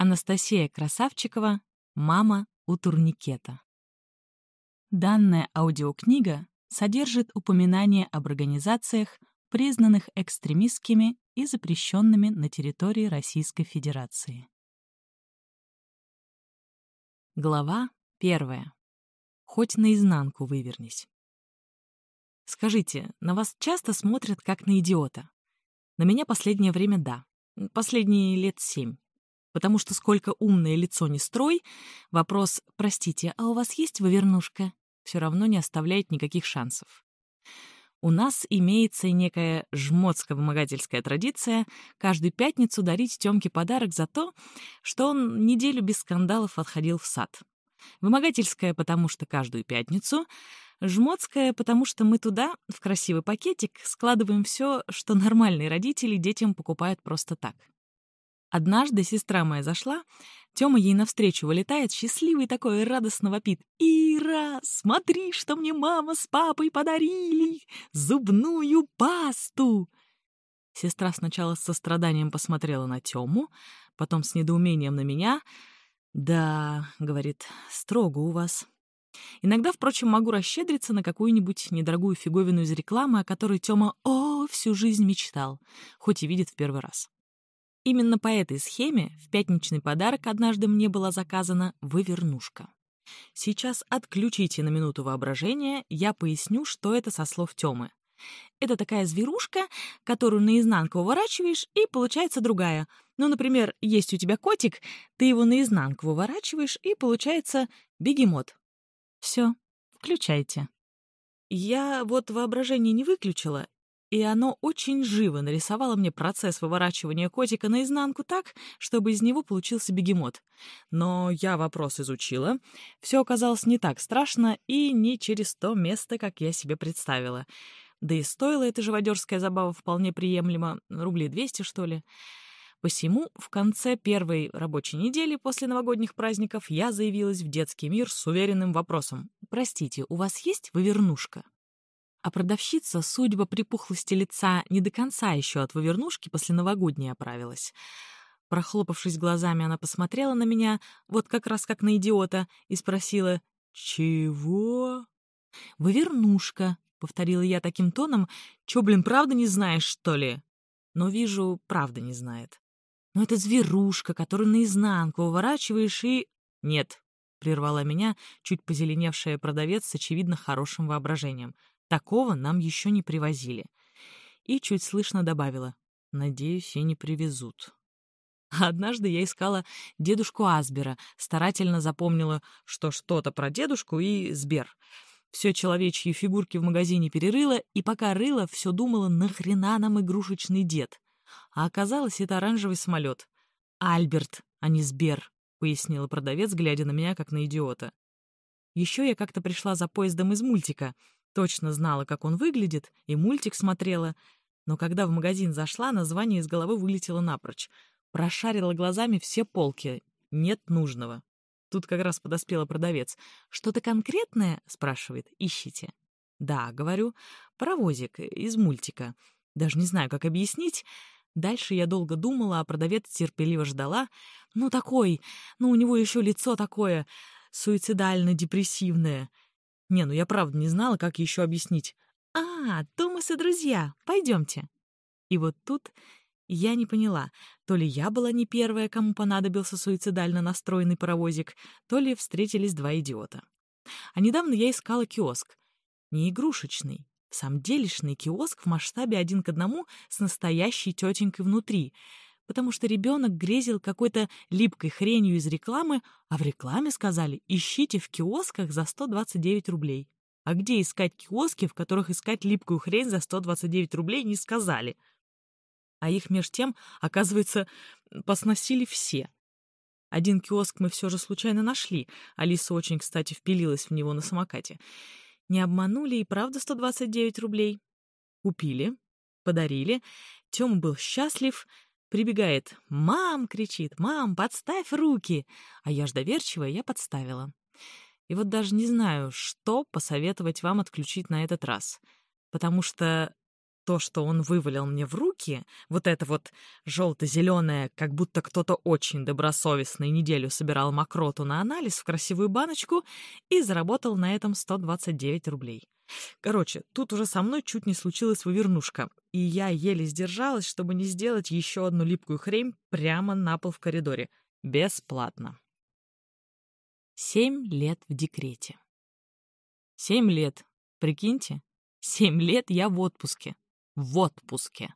Анастасия Красавчикова «Мама у турникета». Данная аудиокнига содержит упоминания об организациях, признанных экстремистскими и запрещенными на территории Российской Федерации. Глава первая. Хоть наизнанку вывернись. Скажите, на вас часто смотрят как на идиота? На меня последнее время — да. Последние лет семь потому что сколько умное лицо не строй, вопрос «Простите, а у вас есть вывернушка?» все равно не оставляет никаких шансов. У нас имеется некая жмотско-вымогательская традиция каждую пятницу дарить Тёмке подарок за то, что он неделю без скандалов отходил в сад. Вымогательская, потому что каждую пятницу, жмотская, потому что мы туда, в красивый пакетик, складываем все, что нормальные родители детям покупают просто так. Однажды сестра моя зашла, Тёма ей навстречу вылетает, счастливый такой, радостно вопит. «Ира, смотри, что мне мама с папой подарили! Зубную пасту!» Сестра сначала с состраданием посмотрела на Тёму, потом с недоумением на меня. «Да», — говорит, — «строго у вас». Иногда, впрочем, могу расщедриться на какую-нибудь недорогую фиговину из рекламы, о которой Тёма, о, всю жизнь мечтал, хоть и видит в первый раз. Именно по этой схеме в пятничный подарок однажды мне была заказана вывернушка. Сейчас отключите на минуту воображение, я поясню, что это со слов Тёмы. Это такая зверушка, которую наизнанку выворачиваешь, и получается другая. Ну, например, есть у тебя котик, ты его наизнанку выворачиваешь, и получается бегемот. Все, включайте. Я вот воображение не выключила и оно очень живо нарисовало мне процесс выворачивания котика наизнанку так, чтобы из него получился бегемот. Но я вопрос изучила. Все оказалось не так страшно и не через то место, как я себе представила. Да и стоила эта живодерская забава вполне приемлемо, рублей 200, что ли. Посему в конце первой рабочей недели после новогодних праздников я заявилась в детский мир с уверенным вопросом. «Простите, у вас есть вывернушка?» А продавщица, судьба припухлости лица, не до конца еще от вывернушки после новогодней оправилась. Прохлопавшись глазами, она посмотрела на меня, вот как раз как на идиота, и спросила «Чего?» «Вывернушка», — повторила я таким тоном, «Чё, блин, правда не знаешь, что ли?» Но вижу, правда не знает. Но это зверушка, которую наизнанку выворачиваешь и...» «Нет», — прервала меня чуть позеленевшая продавец с очевидно хорошим воображением. Такого нам еще не привозили. И чуть слышно добавила, надеюсь, и не привезут. Однажды я искала дедушку Асбера, старательно запомнила, что что-то про дедушку и Сбер. Все человечьи фигурки в магазине перерыла, и пока рыла, все думала, нахрена нам игрушечный дед. А оказалось, это оранжевый самолет. Альберт, а не Сбер, пояснила продавец, глядя на меня, как на идиота. Еще я как-то пришла за поездом из мультика — Точно знала, как он выглядит, и мультик смотрела, но когда в магазин зашла, название из головы вылетело напрочь. Прошарила глазами все полки. Нет нужного. Тут как раз подоспела продавец. «Что-то конкретное?» — спрашивает. «Ищите». «Да», — говорю, — «паровозик из мультика». Даже не знаю, как объяснить. Дальше я долго думала, а продавец терпеливо ждала. «Ну, такой! Ну, у него еще лицо такое! Суицидально-депрессивное!» Не, ну я правда не знала, как еще объяснить. «А, Томас и друзья, пойдемте». И вот тут я не поняла, то ли я была не первая, кому понадобился суицидально настроенный паровозик, то ли встретились два идиота. А недавно я искала киоск. Не игрушечный, сам делишный киоск в масштабе один к одному с настоящей тетенькой внутри — потому что ребенок грезил какой-то липкой хренью из рекламы, а в рекламе сказали «ищите в киосках за 129 рублей». А где искать киоски, в которых искать липкую хрень за 129 рублей, не сказали. А их меж тем, оказывается, посносили все. Один киоск мы все же случайно нашли. Алиса очень, кстати, впилилась в него на самокате. Не обманули и правда 129 рублей. Купили, подарили. Тёма был счастлив — Прибегает. «Мам!» — кричит. «Мам, подставь руки!» А я ж доверчивая, я подставила. И вот даже не знаю, что посоветовать вам отключить на этот раз. Потому что то, что он вывалил мне в руки, вот это вот желто-зеленое, как будто кто-то очень добросовестный неделю собирал мокроту на анализ в красивую баночку и заработал на этом 129 рублей. Короче, тут уже со мной чуть не случилась вывернушка, и я еле сдержалась, чтобы не сделать еще одну липкую хрень прямо на пол в коридоре. Бесплатно. Семь лет в декрете. Семь лет. Прикиньте, семь лет я в отпуске в отпуске.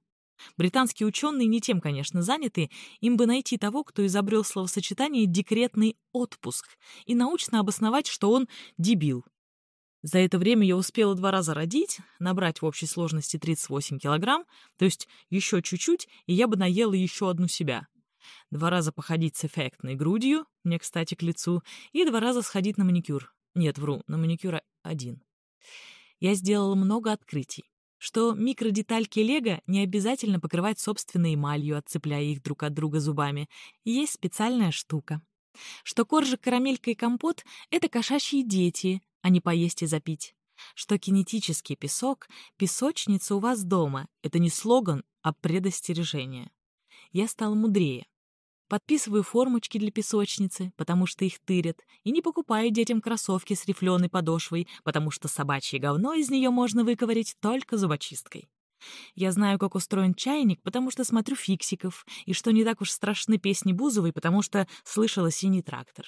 Британские ученые не тем, конечно, заняты, им бы найти того, кто изобрел словосочетание «декретный отпуск» и научно обосновать, что он дебил. За это время я успела два раза родить, набрать в общей сложности 38 килограмм, то есть еще чуть-чуть, и я бы наела еще одну себя. Два раза походить с эффектной грудью, мне, кстати, к лицу, и два раза сходить на маникюр. Нет, вру, на маникюр один. Я сделала много открытий что микродетальки лего не обязательно покрывать собственной эмалью, отцепляя их друг от друга зубами. Есть специальная штука. Что коржик, карамелька и компот — это кошачьи дети, а не поесть и запить. Что кинетический песок — песочница у вас дома. Это не слоган, а предостережение. Я стал мудрее. Подписываю формочки для песочницы, потому что их тырят, и не покупаю детям кроссовки с рифленой подошвой, потому что собачье говно из нее можно выковырять только зубочисткой. Я знаю, как устроен чайник, потому что смотрю «Фиксиков», и что не так уж страшны песни Бузовой, потому что слышала «Синий трактор».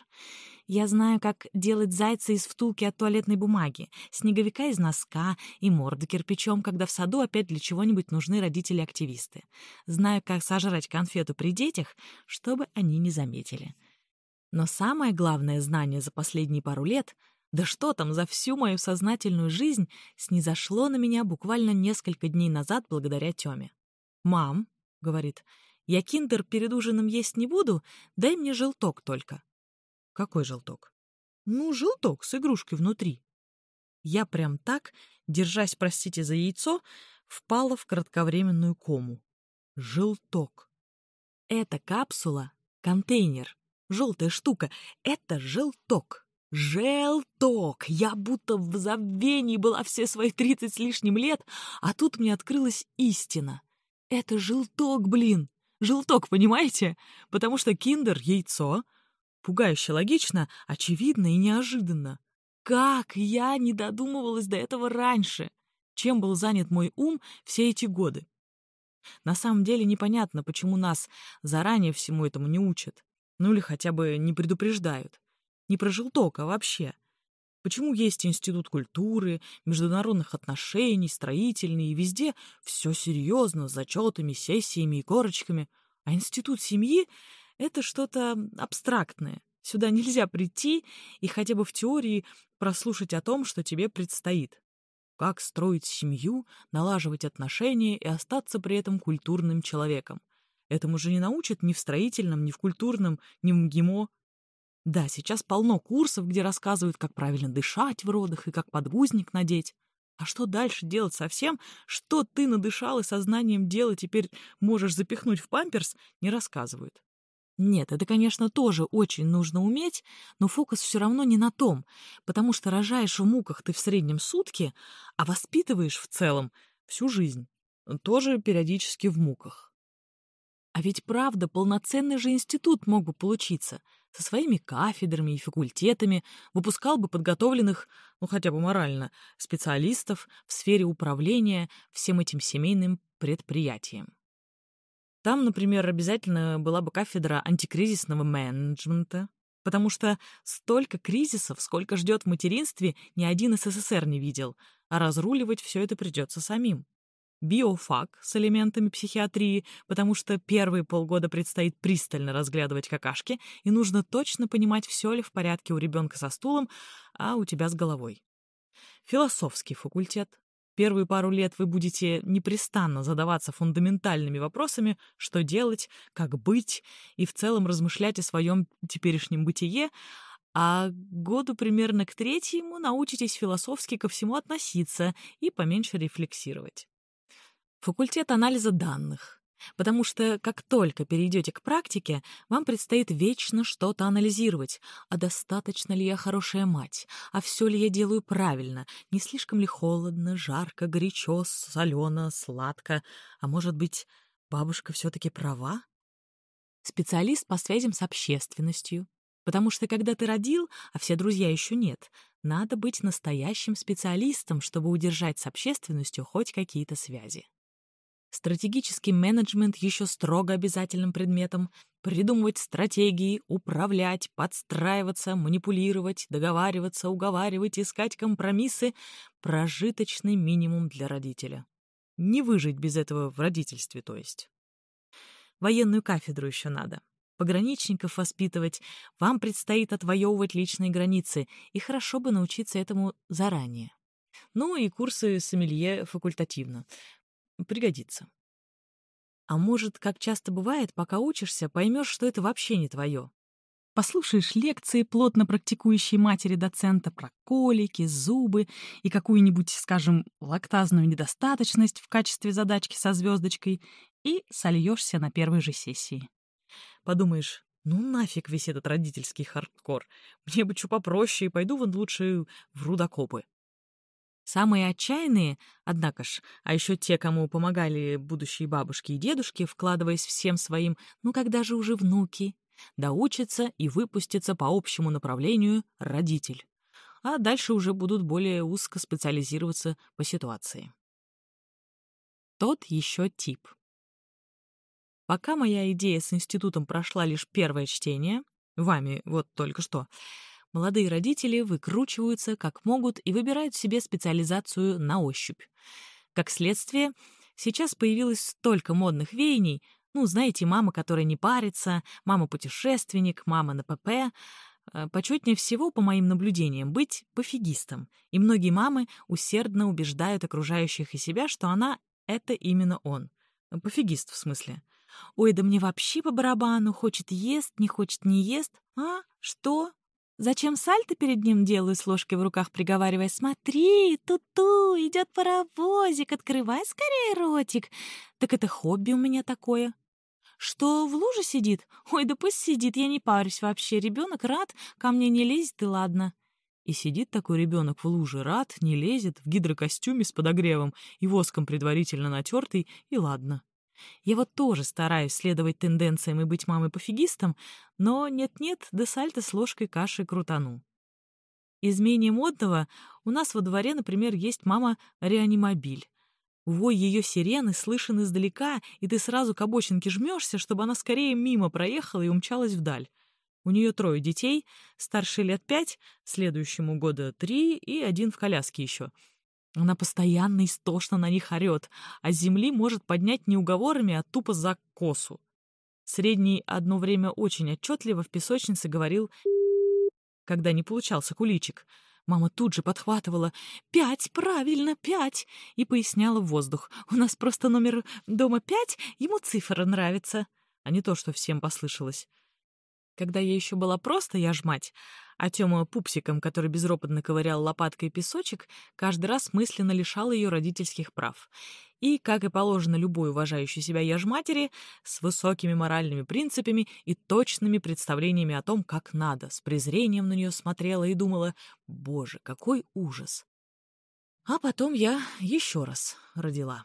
Я знаю, как делать зайца из втулки от туалетной бумаги, снеговика из носка и морды кирпичом, когда в саду опять для чего-нибудь нужны родители-активисты. Знаю, как сожрать конфету при детях, чтобы они не заметили. Но самое главное знание за последние пару лет — да что там, за всю мою сознательную жизнь снизошло на меня буквально несколько дней назад благодаря Тёме. «Мам», — говорит, — «я киндер перед ужином есть не буду, дай мне желток только». Какой желток? Ну, желток с игрушкой внутри. Я прям так, держась, простите за яйцо, впала в кратковременную кому. Желток. Это капсула — контейнер. Желтая штука — это желток. Желток! Я будто в забвении была все свои тридцать с лишним лет, а тут мне открылась истина. Это желток, блин! Желток, понимаете? Потому что киндер — яйцо, Пугающе логично, очевидно и неожиданно. Как я не додумывалась до этого раньше? Чем был занят мой ум все эти годы? На самом деле непонятно, почему нас заранее всему этому не учат. Ну или хотя бы не предупреждают. Не про желток, а вообще. Почему есть институт культуры, международных отношений, строительный, и везде все серьезно, с зачетами, сессиями и корочками, а институт семьи это что-то абстрактное. Сюда нельзя прийти и хотя бы в теории прослушать о том, что тебе предстоит. Как строить семью, налаживать отношения и остаться при этом культурным человеком. Этому же не научат ни в строительном, ни в культурном, ни в МГИМО. Да, сейчас полно курсов, где рассказывают, как правильно дышать в родах и как подгузник надеть. А что дальше делать совсем? Что ты надышал и сознанием дела теперь можешь запихнуть в памперс, не рассказывают. Нет, это, конечно, тоже очень нужно уметь, но фокус все равно не на том, потому что рожаешь в муках ты в среднем сутки, а воспитываешь в целом всю жизнь, тоже периодически в муках. А ведь правда, полноценный же институт мог бы получиться, со своими кафедрами и факультетами, выпускал бы подготовленных, ну хотя бы морально, специалистов в сфере управления всем этим семейным предприятием. Там, например, обязательно была бы кафедра антикризисного менеджмента, потому что столько кризисов, сколько ждет в материнстве, ни один СССР не видел, а разруливать все это придется самим. Биофак с элементами психиатрии, потому что первые полгода предстоит пристально разглядывать какашки, и нужно точно понимать, все ли в порядке у ребенка со стулом, а у тебя с головой. Философский факультет, Первые пару лет вы будете непрестанно задаваться фундаментальными вопросами, что делать, как быть, и в целом размышлять о своем теперешнем бытие, а году примерно к третьему научитесь философски ко всему относиться и поменьше рефлексировать. Факультет анализа данных. Потому что как только перейдете к практике, вам предстоит вечно что-то анализировать. А достаточно ли я хорошая мать? А все ли я делаю правильно? Не слишком ли холодно, жарко, горячо, солено, сладко? А может быть, бабушка все-таки права? Специалист по связям с общественностью. Потому что когда ты родил, а все друзья еще нет, надо быть настоящим специалистом, чтобы удержать с общественностью хоть какие-то связи стратегический менеджмент еще строго обязательным предметом, придумывать стратегии, управлять, подстраиваться, манипулировать, договариваться, уговаривать, искать компромиссы — прожиточный минимум для родителя. Не выжить без этого в родительстве, то есть. Военную кафедру еще надо. Пограничников воспитывать, вам предстоит отвоевывать личные границы, и хорошо бы научиться этому заранее. Ну и курсы сомелье факультативно. Пригодится. А может, как часто бывает, пока учишься, поймешь, что это вообще не твое. Послушаешь лекции, плотно практикующей матери доцента про колики, зубы и какую-нибудь, скажем, лактазную недостаточность в качестве задачки со звездочкой, и сольешься на первой же сессии. Подумаешь, ну нафиг весь этот родительский хардкор. Мне бы что попроще, и пойду вон лучше в рудокопы. Самые отчаянные, однако ж, а еще те, кому помогали будущие бабушки и дедушки, вкладываясь всем своим, ну когда же уже внуки, доучится и выпустится по общему направлению родитель. А дальше уже будут более узко специализироваться по ситуации. Тот еще тип. Пока моя идея с институтом прошла лишь первое чтение, вами вот только что, Молодые родители выкручиваются как могут и выбирают себе специализацию на ощупь. Как следствие, сейчас появилось столько модных веяний, ну, знаете, мама, которая не парится, мама-путешественник, мама на ПП. Э, почетнее всего, по моим наблюдениям, быть пофигистом. И многие мамы усердно убеждают окружающих и себя, что она — это именно он. Э, пофигист, в смысле. «Ой, да мне вообще по барабану, хочет ест, не хочет не ест. А? Что? Зачем сальто перед ним делаю с ложкой в руках, приговаривая «Смотри, ту-ту, идет паровозик, открывай скорее ротик!» Так это хобби у меня такое. Что в луже сидит? Ой, да пусть сидит, я не парюсь вообще. Ребенок рад, ко мне не лезет и ладно. И сидит такой ребенок в луже, рад, не лезет, в гидрокостюме с подогревом и воском предварительно натертый, и ладно. Я вот тоже стараюсь следовать тенденциям и быть мамой-пофигистом, но нет-нет, до сальто с ложкой каши крутану. Из менее модного у нас во дворе, например, есть мама-реанимобиль. Вой ее сирены слышен издалека, и ты сразу к обочинке жмешься, чтобы она скорее мимо проехала и умчалась вдаль. У нее трое детей, старший лет пять, следующему года три и один в коляске еще — она постоянно истошно на них орёт, а земли может поднять не уговорами, а тупо за косу. Средний одно время очень отчетливо в песочнице говорил когда не получался куличик. Мама тут же подхватывала «Пять, правильно, пять!» и поясняла в воздух. «У нас просто номер дома пять, ему цифра нравится», а не то, что всем послышалось. Когда я еще была просто я ж мать, а Тёма пупсиком, который безропотно ковырял лопаткой песочек, каждый раз мысленно лишал ее родительских прав. И, как и положено любой уважающей себя я ж матери, с высокими моральными принципами и точными представлениями о том, как надо, с презрением на нее смотрела и думала, «Боже, какой ужас!» А потом я еще раз родила.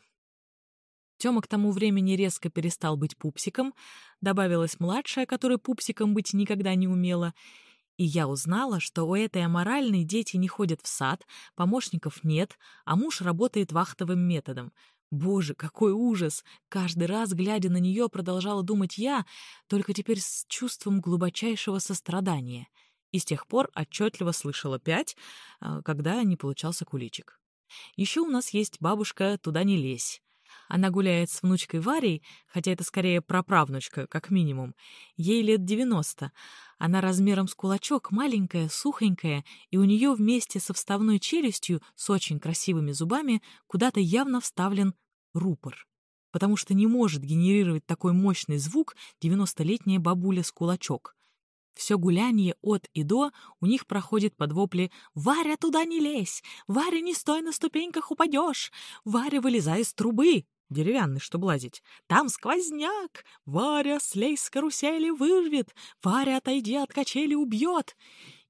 Тёма к тому времени резко перестал быть пупсиком, добавилась младшая, которая пупсиком быть никогда не умела, и я узнала, что у этой аморальной дети не ходят в сад, помощников нет, а муж работает вахтовым методом. Боже, какой ужас! Каждый раз, глядя на нее, продолжала думать я, только теперь с чувством глубочайшего сострадания. И с тех пор отчетливо слышала пять, а, когда не получался куличик. Еще у нас есть бабушка «Туда не лезь». Она гуляет с внучкой Варей, хотя это скорее праправнучка, как минимум. Ей лет 90. Она размером с кулачок, маленькая, сухонькая, и у нее вместе со вставной челюстью с очень красивыми зубами куда-то явно вставлен рупор. Потому что не может генерировать такой мощный звук 90-летняя бабуля с кулачок — все гуляние от и до у них проходит под вопли «Варя, туда не лезь! Варя, не стой на ступеньках, упадешь! Варя, вылезай из трубы!» деревянный, чтобы лазить. Там сквозняк! Варя, слей с карусели, вырвет! Варя, отойди от качели, убьет!»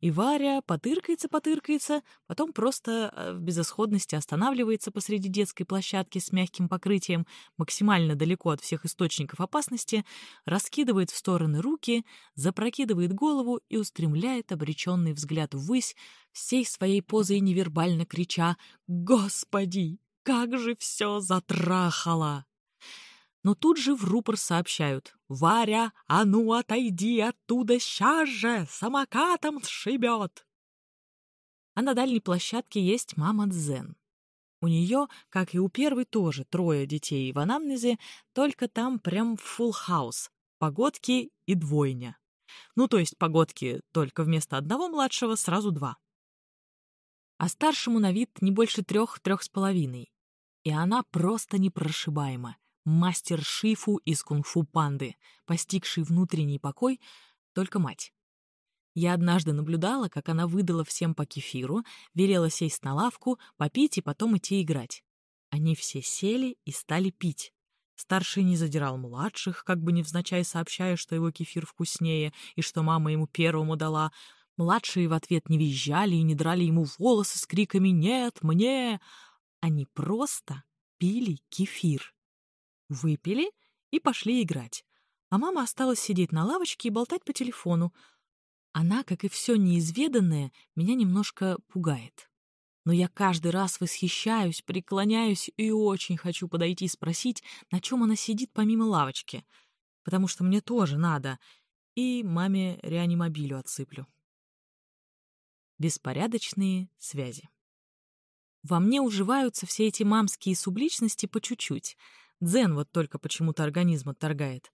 И Варя потыркается-потыркается, потом просто э, в безысходности останавливается посреди детской площадки с мягким покрытием, максимально далеко от всех источников опасности, раскидывает в стороны руки, запрокидывает голову и устремляет обреченный взгляд ввысь, всей своей позой невербально крича «Господи!» как же все затрахало!» Но тут же в рупор сообщают. «Варя, а ну отойди оттуда сейчас же! Самокатом сшибет!» А на дальней площадке есть мама Дзен. У нее, как и у первой, тоже трое детей в анамнезе, только там прям фулл-хаус, погодки и двойня. Ну, то есть погодки только вместо одного младшего сразу два. А старшему на вид не больше трех-трех с половиной. И она просто непрошибаема. Мастер Шифу из кунг-фу панды, постигший внутренний покой, только мать. Я однажды наблюдала, как она выдала всем по кефиру, велела сесть на лавку, попить и потом идти играть. Они все сели и стали пить. Старший не задирал младших, как бы невзначай сообщая, что его кефир вкуснее и что мама ему первому дала. Младшие в ответ не визжали и не драли ему волосы с криками «Нет! Мне!», они просто пили кефир. Выпили и пошли играть. А мама осталась сидеть на лавочке и болтать по телефону. Она, как и все неизведанное, меня немножко пугает. Но я каждый раз восхищаюсь, преклоняюсь и очень хочу подойти и спросить, на чем она сидит помимо лавочки. Потому что мне тоже надо. И маме реанимобилю отсыплю. Беспорядочные связи. Во мне уживаются все эти мамские субличности по чуть-чуть. Дзен вот только почему-то организм отторгает.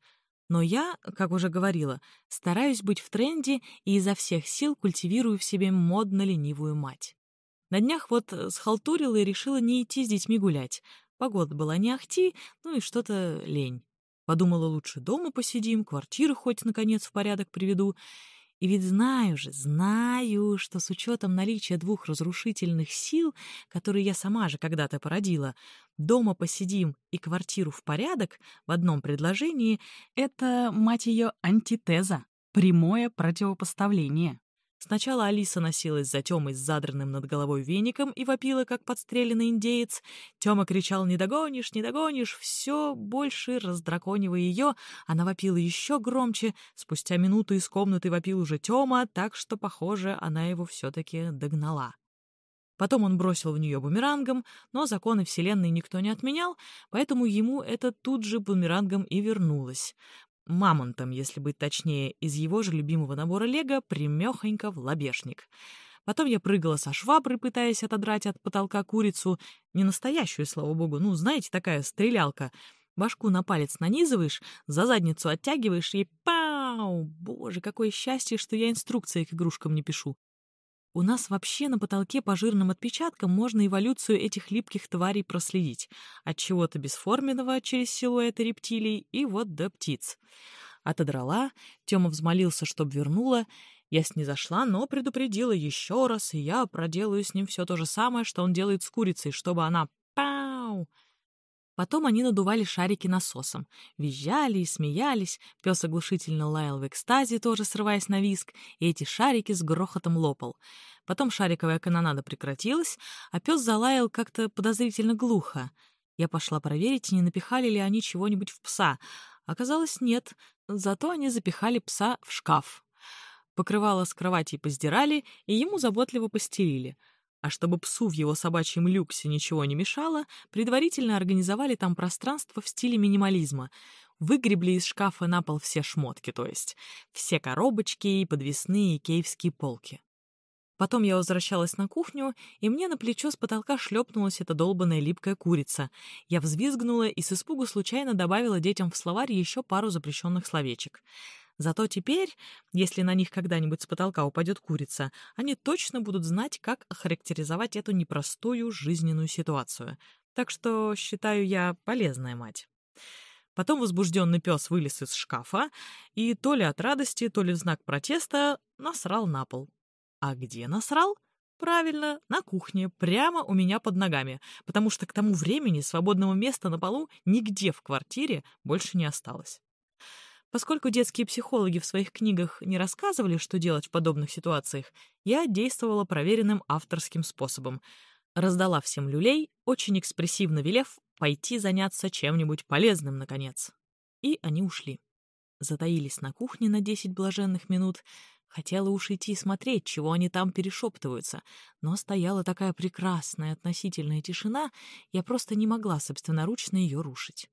Но я, как уже говорила, стараюсь быть в тренде и изо всех сил культивирую в себе модно-ленивую мать. На днях вот э, схалтурила и решила не идти с детьми гулять. Погода была не ахти, ну и что-то лень. Подумала, лучше дома посидим, квартиру хоть, наконец, в порядок приведу. И ведь знаю же, знаю, что с учетом наличия двух разрушительных сил, которые я сама же когда-то породила, «дома посидим» и «квартиру в порядок» в одном предложении — это, мать ее, антитеза, прямое противопоставление. Сначала Алиса носилась за Тёмой с задранным над головой веником и вопила, как подстреленный индеец. Тёма кричал «Не догонишь, не догонишь!» Все больше раздраконивая её, она вопила еще громче. Спустя минуту из комнаты вопил уже Тёма, так что, похоже, она его все таки догнала. Потом он бросил в неё бумерангом, но законы Вселенной никто не отменял, поэтому ему это тут же бумерангом и вернулось мамонтом, если быть точнее, из его же любимого набора лего примехонько в лобешник. Потом я прыгала со швабры, пытаясь отодрать от потолка курицу. Не настоящую, слава богу, ну, знаете, такая стрелялка. Башку на палец нанизываешь, за задницу оттягиваешь и пау! Боже, какое счастье, что я инструкции к игрушкам не пишу. У нас вообще на потолке по жирным отпечаткам можно эволюцию этих липких тварей проследить. От чего-то бесформенного через силуэты рептилий и вот до птиц. Отодрала, Тёма взмолился, чтоб вернула. Я снизошла, но предупредила еще раз, и я проделаю с ним все то же самое, что он делает с курицей, чтобы она... Пау! Потом они надували шарики насосом, визжали и смеялись, пес оглушительно лаял в экстазе, тоже срываясь на виск, и эти шарики с грохотом лопал. Потом шариковая канонада прекратилась, а пес залаял как-то подозрительно глухо. Я пошла проверить, не напихали ли они чего-нибудь в пса. Оказалось, нет, зато они запихали пса в шкаф. Покрывало с кровати поздирали и ему заботливо постелили — а чтобы псу в его собачьем люксе ничего не мешало, предварительно организовали там пространство в стиле минимализма. Выгребли из шкафа на пол все шмотки, то есть все коробочки и подвесные и кейвские полки. Потом я возвращалась на кухню, и мне на плечо с потолка шлепнулась эта долбаная липкая курица. Я взвизгнула и с испугу случайно добавила детям в словарь еще пару запрещенных словечек — Зато теперь, если на них когда-нибудь с потолка упадет курица, они точно будут знать, как охарактеризовать эту непростую жизненную ситуацию. Так что, считаю я, полезная мать. Потом возбужденный пес вылез из шкафа и то ли от радости, то ли в знак протеста насрал на пол. А где насрал? Правильно, на кухне, прямо у меня под ногами, потому что к тому времени свободного места на полу нигде в квартире больше не осталось. Поскольку детские психологи в своих книгах не рассказывали, что делать в подобных ситуациях, я действовала проверенным авторским способом. Раздала всем люлей, очень экспрессивно велев пойти заняться чем-нибудь полезным, наконец. И они ушли. Затаились на кухне на десять блаженных минут. Хотела уж идти и смотреть, чего они там перешептываются, но стояла такая прекрасная относительная тишина, я просто не могла собственноручно ее рушить.